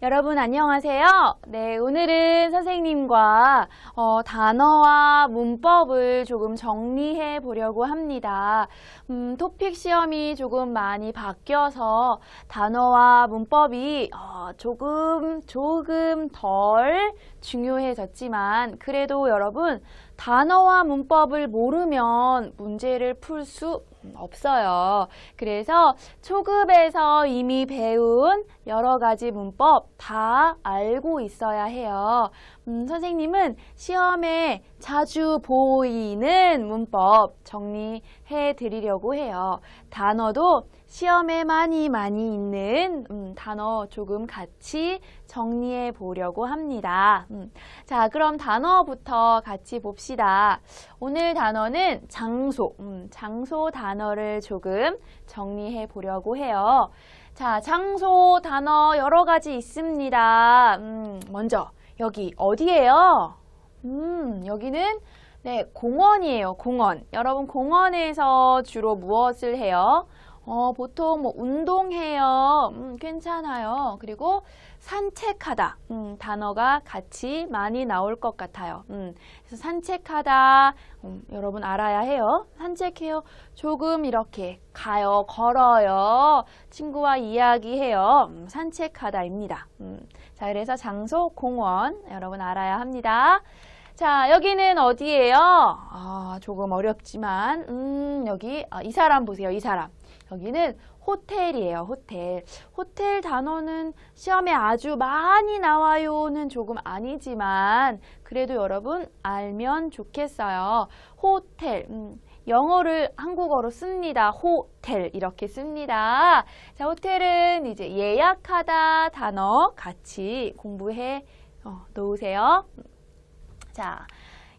여러분 안녕하세요. 네, 오늘은 선생님과 어, 단어와 문법을 조금 정리해 보려고 합니다. 음, 토픽 시험이 조금 많이 바뀌어서 단어와 문법이 어, 조금 조금 덜 중요해졌지만 그래도 여러분 단어와 문법을 모르면 문제를 풀수 음, 없어요. 그래서 초급에서 이미 배운 여러 가지 문법 다 알고 있어야 해요. 음, 선생님은 시험에 자주 보이는 문법 정리해 드리려고 해요. 단어도 시험에 많이 많이 있는 음, 단어 조금 같이 정리해 보려고 합니다. 음, 자, 그럼 단어부터 같이 봅시다. 오늘 단어는 장소, 음, 장소 단어를 조금 정리해 보려고 해요. 자, 장소 단어 여러 가지 있습니다. 음, 먼저 여기 어디예요? 음, 여기는 네, 공원이에요. 공원. 여러분 공원에서 주로 무엇을 해요? 어, 보통 뭐 운동해요. 음, 괜찮아요. 그리고 산책하다. 음, 단어가 같이 많이 나올 것 같아요. 음, 그래서 산책하다. 음, 여러분 알아야 해요. 산책해요. 조금 이렇게 가요, 걸어요. 친구와 이야기해요. 음, 산책하다입니다. 음, 자, 그래서 장소 공원 여러분 알아야 합니다. 자, 여기는 어디예요? 아, 조금 어렵지만 음, 여기 아, 이 사람 보세요. 이 사람. 여기는 호텔이에요. 호텔. 호텔 단어는 시험에 아주 많이 나와요는 조금 아니지만 그래도 여러분 알면 좋겠어요. 호텔. 음, 영어를 한국어로 씁니다. 호텔 이렇게 씁니다. 자, 호텔은 이제 예약하다 단어 같이 공부해 어, 놓으세요. 자,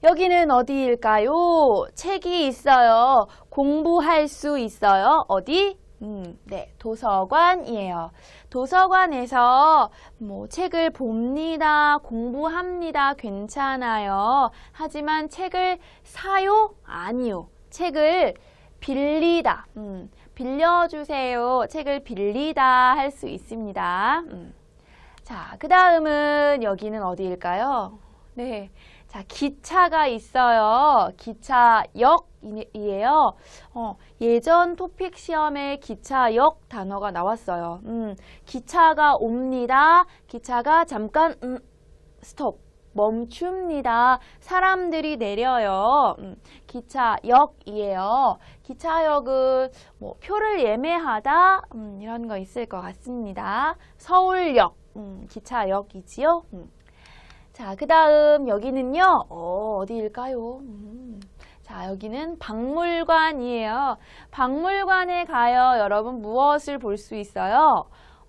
여기는 어디일까요? 책이 있어요. 공부할 수 있어요. 어디? 음, 네, 도서관이에요. 도서관에서 뭐 책을 봅니다, 공부합니다, 괜찮아요. 하지만 책을 사요? 아니요. 책을 빌리다. 음, 빌려주세요. 책을 빌리다 할 수 있습니다. 음. 자, 그 다음은 여기는 어디일까요? 네. 자, 기차가 있어요. 기차역이에요. 어, 예전 토픽 시험에 기차역 단어가 나왔어요. 음, 기차가 옵니다. 기차가 잠깐, 음, 스톱. 멈춥니다. 사람들이 내려요. 음, 기차역이에요. 기차역은 뭐 표를 예매하다 음, 이런 거 있을 것 같습니다. 서울역 음, 기차역이지요. 음. 자, 그 다음 여기는요. 어, 디일까요 음. 자, 여기는 박물관이에요. 박물관에 가요. 여러분 무엇을 볼 수 있어요?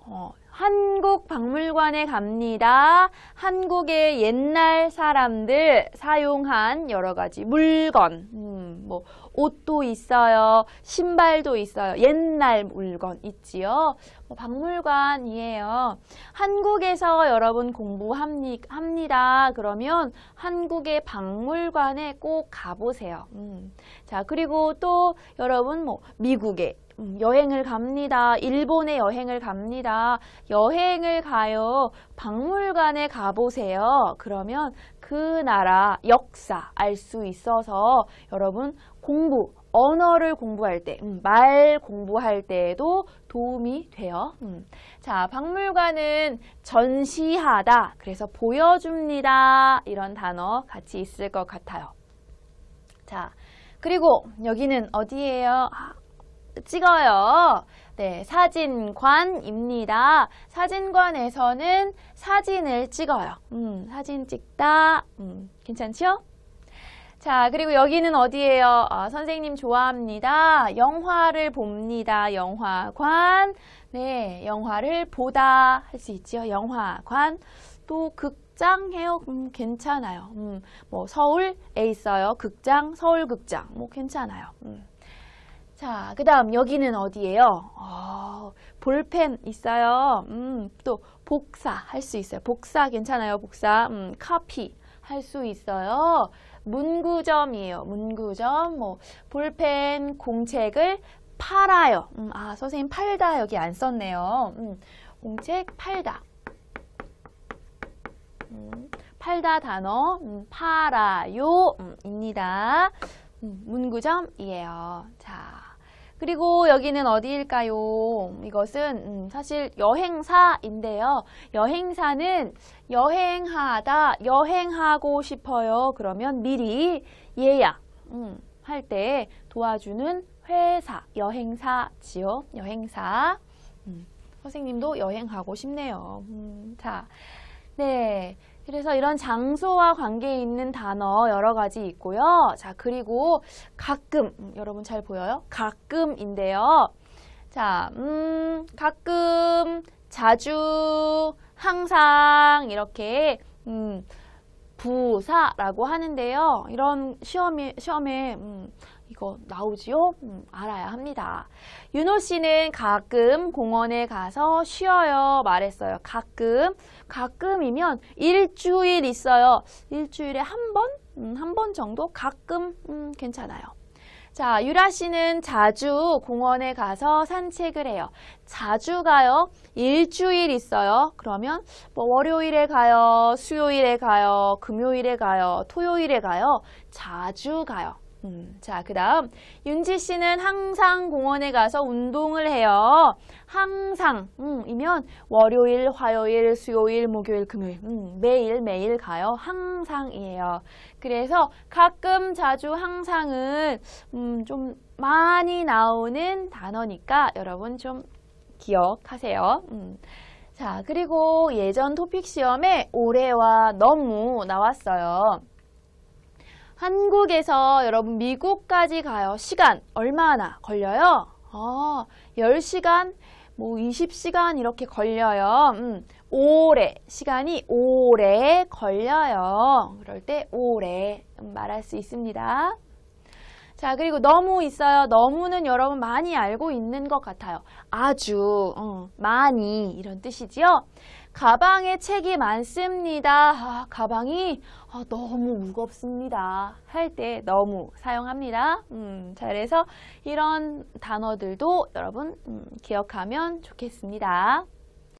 어, 한국박물관에 갑니다. 한국의 옛날 사람들 사용한 여러 가지 물건, 음, 뭐 옷도 있어요. 신발도 있어요. 옛날 물건 있지요. 뭐 박물관이에요. 한국에서 여러분 공부합니다. 그러면 한국의 박물관에 꼭 가보세요. 음. 자 그리고 또 여러분 뭐 미국에 음, 여행을 갑니다. 일본에 여행을 갑니다. 여행을 가요. 박물관에 가보세요. 그러면 그 나라 역사 알 수 있어서 여러분 공부, 언어를 공부할 때, 음, 말 공부할 때에도 도움이 돼요. 음. 자, 박물관은 전시하다, 그래서 보여줍니다. 이런 단어 같이 있을 것 같아요. 자, 그리고 여기는 어디예요? 아, 찍어요. 네, 사진관입니다. 사진관에서는 사진을 찍어요. 음, 사진 찍다. 음, 괜찮죠? 자, 그리고 여기는 어디예요? 아, 선생님 좋아합니다. 영화를 봅니다. 영화관. 네, 영화를 보다 할 수있죠 영화관. 또 극장해요. 음, 괜찮아요. 음, 뭐 서울에 있어요. 극장, 서울극장. 뭐 괜찮아요. 음. 자, 그 다음 여기는 어디예요? 어, 볼펜 있어요. 음, 또 복사 할 수 있어요. 복사 괜찮아요. 복사. 음, 카피 할 수 있어요. 문구점이에요. 문구점, 뭐 볼펜, 공책을 팔아요. 음, 아, 선생님 팔다 여기 안 썼네요. 음, 공책 팔다. 음, 팔다 단어 음, 팔아요입니다. 음, 음, 문구점이에요. 자. 그리고 여기는 어디일까요? 이것은 음, 사실 여행사인데요. 여행사는 여행하다, 여행하고 싶어요. 그러면 미리 예약 음, 할 때 도와주는 회사, 여행사지요. 여행사. 음, 선생님도 여행하고 싶네요. 음, 자, 네. 그래서 이런 장소와 관계 있는 단어 여러 가지 있고요. 자, 그리고 가끔, 음, 여러분 잘 보여요? 가끔인데요. 자, 음, 가끔, 자주, 항상 이렇게 음, 부사라고 하는데요. 이런 시험에, 시험에 음, 이거 나오지요? 음, 알아야 합니다. 윤호 씨는 가끔 공원에 가서 쉬어요 말했어요. 가끔, 가끔이면 일주일 있어요. 일주일에 한 번? 음, 한 번 정도? 가끔 음, 괜찮아요. 자, 유라 씨는 자주 공원에 가서 산책을 해요. 자주 가요. 일주일 있어요. 그러면 뭐 월요일에 가요, 수요일에 가요, 금요일에 가요, 토요일에 가요. 자주 가요. 음, 자, 그 다음 윤지 씨는 항상 공원에 가서 운동을 해요. 항상 음, 이면 월요일, 화요일, 수요일, 목요일, 금요일 음, 매일 매일 가요. 항상이에요. 그래서 가끔, 자주, 항상은 음, 좀 많이 나오는 단어니까 여러분 좀 기억하세요. 음. 자, 그리고 예전 토픽 시험에 올해와 너무 나왔어요. 한국에서 여러분 미국까지 가요. 시간 얼마나 걸려요? 아, 10시간, 뭐 20시간 이렇게 걸려요. 음, 오래, 시간이 오래 걸려요. 그럴 때 오래 말할 수 있습니다. 자, 그리고 너무 있어요. 너무는 여러분 많이 알고 있는 것 같아요. 아주, 어, 많이 이런 뜻이지요. 가방에 책이 많습니다. 아, 가방이 아, 너무 무겁습니다. 할 때 너무 사용합니다. 음, 자, 그래서 이런 단어들도 여러분 음, 기억하면 좋겠습니다.